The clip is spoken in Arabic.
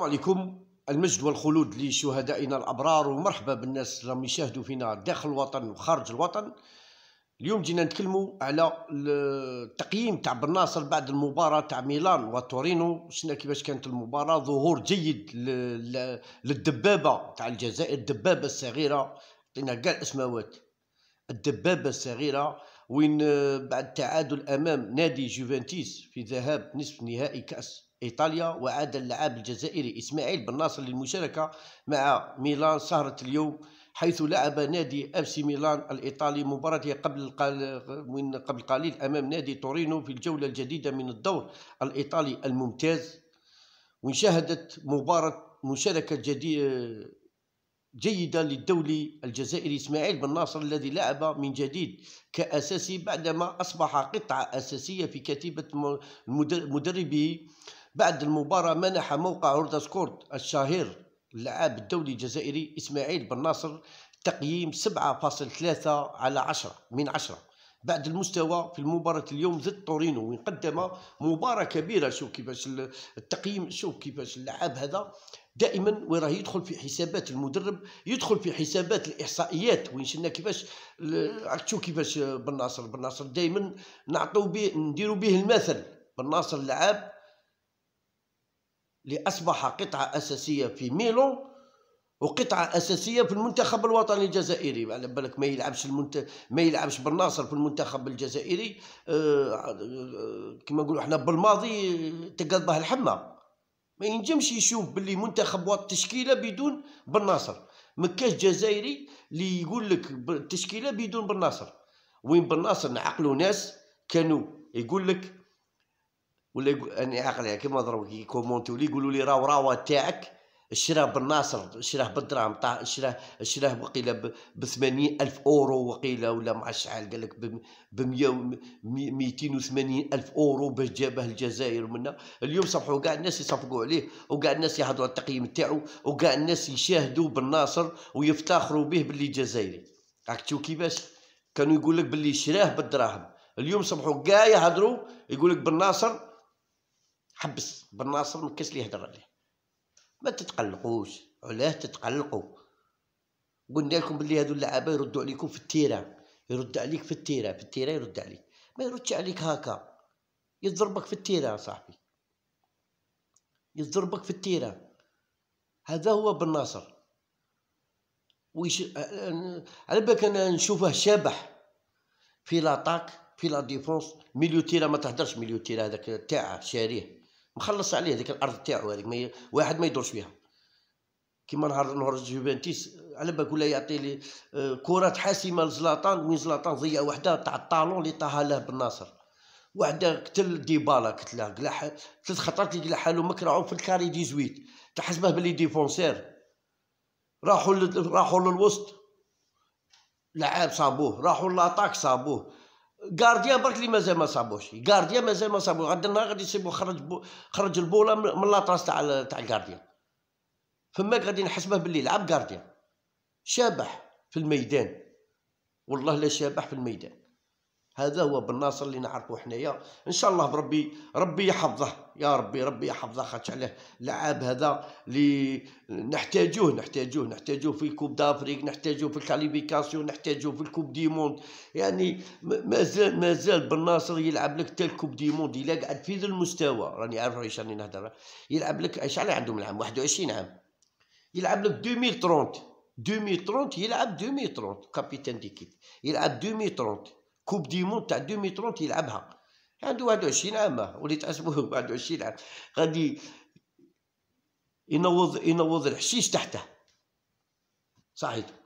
السلام عليكم المجد والخلود لشهدائنا الابرار ومرحبا بالناس اللي راهم يشاهدوا فينا داخل الوطن وخارج الوطن اليوم جينا نتكلموا على التقييم تاع بن ناصر بعد المباراه تاع ميلان وتورينو شفنا كيفاش كانت المباراه ظهور جيد للدبابه تاع الجزائر الدبابه الصغيره عطينا كاع الاسماوات الدبابه الصغيره وين بعد تعادل امام نادي جوفنتيس في ذهاب نصف نهائي كاس إيطاليا وعاد اللاعب الجزائري إسماعيل بن ناصر للمشاركة مع ميلان سهرة اليوم حيث لعب نادي أبسي ميلان الإيطالي مباراته قبل من قبل قليل أمام نادي تورينو في الجولة الجديدة من الدور الإيطالي الممتاز وشهدت مباراة مشاركة جديدة جيدة للدولي الجزائري إسماعيل بن ناصر الذي لعب من جديد كأساسي بعدما أصبح قطعة أساسية في كتيبة مدربه بعد المباراة منح موقع سكورت الشهير اللعاب الدولي الجزائري إسماعيل بن ناصر تقييم 7.3 على 10 من 10 بعد المستوى في المباراة اليوم ضد تورينو وين قدم مباراة كبيرة شوف كيفاش التقييم شوف كيفاش اللعاب هذا دائما وراه يدخل في حسابات المدرب يدخل في حسابات الاحصائيات وين شفنا كيفاش شوف كيفاش بن ناصر بن ناصر دائما نعطوا به نديروا به المثل بن ناصر لعاب لأصبح قطعة أساسية في ميلو وقطعة أساسية في المنتخب الوطني الجزائري على يعني بالك ما يلعبش المنت... ما يلعبش بالناصر في المنتخب الجزائري آه، آه، كما نقولوا احنا بالماضي تقضبه الحمى ما ينجمش يشوف باللي منتخب تشكيلة بدون بالناصر ما كاش جزائري اللي يقول لك التشكيله بدون بالناصر وين بالناصر نعقلوا ناس كانوا يقول لك ولا يقول انا عاقل يعني كيما ضربوا كومونتي ولي يقولوا لي راهو راهو تاعك شراه بالناصر شراه بالدراهم طاح شراه شراه وقيلا ب 80 الف اورو وقيلا ولا مع شحال قال لك ب 280 الف اورو باش جابه الجزائر منا اليوم صفحوا كاع الناس يصفقوا عليه وكاع الناس يهضروا على التقييم تاعو وكاع الناس يشاهدوا بالناصر ويفتخروا به باللي جزائري راك تشوف كيفاش كانوا يقول لك باللي شراه بالدراهم اليوم صبحوا كاع يهضروا يقول لك بالناصر حبس بن ناصر ما كاش اللي يهضر عليه ما تتقلقوش علاه تتقلقوا قلنا لكم بلي هادو اللعابه يردوا عليكم في التيران يرد عليك في التيران في التيران يرد عليك ما يردش عليك هكا يضربك في التيران صاحبي يضربك في التيران هذا هو بن ناصر ويش... على بالك انا نشوفه شبح في لاطاك في لا ديفونس ميليو تيرا ما تهدرش ميليو تيرا هذاك تاعه شاريه مخلص عليه هذيك الارض تاعو هذيك ما واحد ما يدورش فيها كيما نهار نهار جوفنتيس على بالك ولا يعطي لي آه، كرات حاسمه لزلاطان وين زلاطان ضيع وحده تاع الطالون اللي طاها له بن ناصر وحده قتل ديبالا قتله قلاح ثلاث خطرات اللي قلع حالو مكرعو في الكاري 18 تحسبه بلي ديفونسير راحوا راحوا للوسط لعاب صابوه راحوا لاطاك صابوه غارديان برك اللي مازال ما صابوش غارديان مازال ما صابوش غدا النهار غادي يصيبو خرج بو خرج البوله من لاطراس تاع تاع غارديان فماك غادي نحسبه باللي لعب غارديان شابح في الميدان والله لا شابح في الميدان هذا هو بن ناصر اللي نعرفه حنايا ان شاء الله بربي ربي يحفظه يا ربي ربي يحفظه خاطش عليه لعاب هذا اللي نحتاجوه نحتاجوه نحتاجوه في كوب دافريك نحتاجوه في الكاليفيكاسيون نحتاجوه في الكوب دي موند يعني مازال مازال بن ناصر يلعب لك تال كوب دي موند الا قعد في ذا المستوى راني عارف راني راني نهضر يلعب لك ايش شحال عندهم العام 21 عام يلعب لك 2030 2030 يلعب 2030 كابيتان ديكيب يلعب 2030 كوب دي مون تاع 2030 يلعبها عنده 21 عام وليت عزبوه 21 عام غادي ينوض ينوض الحشيش تحته صحيح